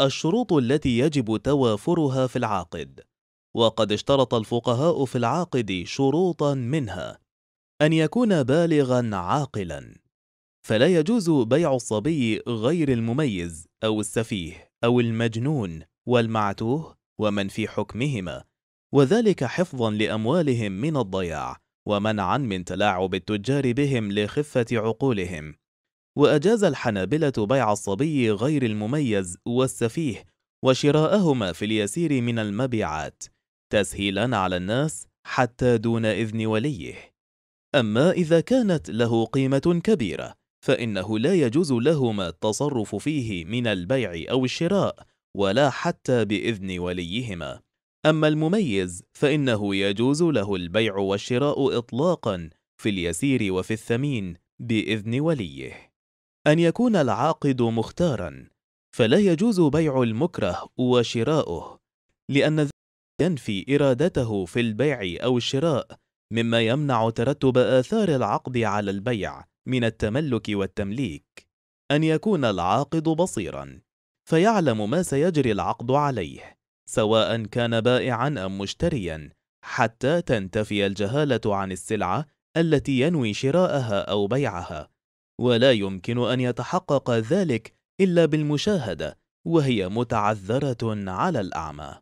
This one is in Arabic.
الشروط التي يجب توافرها في العاقد وقد اشترط الفقهاء في العاقد شروطا منها أن يكون بالغا عاقلا فلا يجوز بيع الصبي غير المميز أو السفيه أو المجنون والمعتوه ومن في حكمهما وذلك حفظا لأموالهم من الضياع ومنعا من تلاعب التجار بهم لخفة عقولهم وأجاز الحنابلة بيع الصبي غير المميز والسفيه وشراءهما في اليسير من المبيعات تسهيلا على الناس حتى دون إذن وليه أما إذا كانت له قيمة كبيرة فإنه لا يجوز لهما التصرف فيه من البيع أو الشراء ولا حتى بإذن وليهما أما المميز فإنه يجوز له البيع والشراء إطلاقا في اليسير وفي الثمين بإذن وليه أن يكون العاقد مختارا فلا يجوز بيع المكره وشراؤه لأن ذلك ينفي إرادته في البيع أو الشراء مما يمنع ترتب آثار العقد على البيع من التملك والتمليك أن يكون العاقد بصيرا فيعلم ما سيجري العقد عليه سواء كان بائعا أم مشتريا حتى تنتفي الجهالة عن السلعة التي ينوي شراءها أو بيعها ولا يمكن أن يتحقق ذلك إلا بالمشاهدة وهي متعذرة على الأعمى